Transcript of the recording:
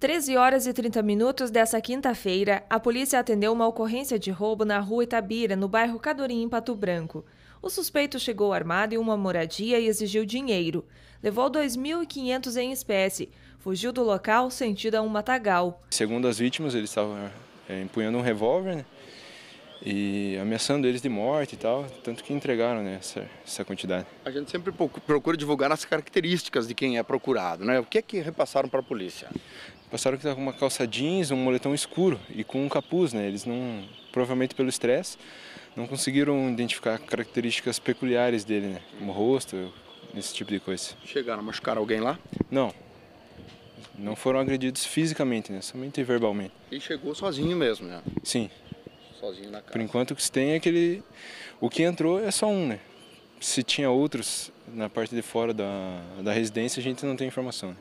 13 horas e 30 minutos dessa quinta-feira, a polícia atendeu uma ocorrência de roubo na rua Itabira, no bairro Cadorim, em Pato Branco. O suspeito chegou armado em uma moradia e exigiu dinheiro. Levou 2.500 em espécie. Fugiu do local sentido a um matagal. Segundo as vítimas, ele estava eh, empunhando um revólver né? e ameaçando eles de morte e tal, tanto que entregaram né, essa, essa quantidade. A gente sempre procura divulgar as características de quem é procurado, né? O que é que repassaram para a polícia? Passaram que estava com uma calça jeans, um moletom escuro e com um capuz, né? Eles não, provavelmente pelo estresse, não conseguiram identificar características peculiares dele, né? Como rosto, esse tipo de coisa. Chegaram a machucar alguém lá? Não, não foram agredidos fisicamente, né? Somente verbalmente. E chegou sozinho mesmo, né? Sim sozinho na casa. Por enquanto o que se tem é aquele. O que entrou é só um, né? Se tinha outros na parte de fora da, da residência, a gente não tem informação. Né?